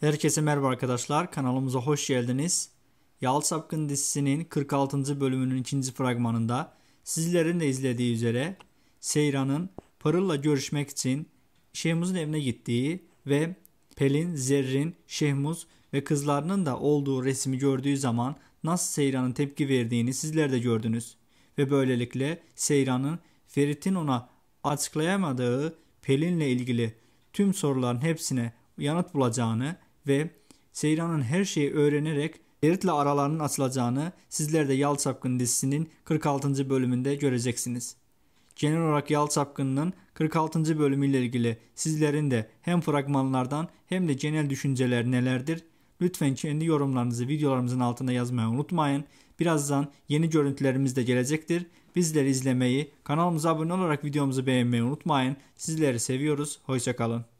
Herkese merhaba arkadaşlar. Kanalımıza hoş geldiniz. Yal Sapkın dizisinin 46. bölümünün 2. fragmanında sizlerin de izlediği üzere Seyran'ın Parıl'la görüşmek için Şehmuz'un evine gittiği ve Pelin, Zerrin, Şehmuz ve kızlarının da olduğu resmi gördüğü zaman nasıl Seyran'ın tepki verdiğini sizler de gördünüz. Ve böylelikle Seyran'ın Ferit'in ona açıklayamadığı Pelin'le ilgili tüm soruların hepsine yanıt bulacağını ve Seyran'ın her şeyi öğrenerek Berit'le aralarının açılacağını sizler de Yal Çapkın dizisinin 46. bölümünde göreceksiniz. Genel olarak Yal Çapkın'ın 46. bölümüyle ilgili sizlerin de hem fragmanlardan hem de genel düşünceler nelerdir? Lütfen kendi yorumlarınızı videolarımızın altına yazmayı unutmayın. Birazdan yeni görüntülerimiz de gelecektir. Bizleri izlemeyi, kanalımıza abone olarak videomuzu beğenmeyi unutmayın. Sizleri seviyoruz. Hoşçakalın.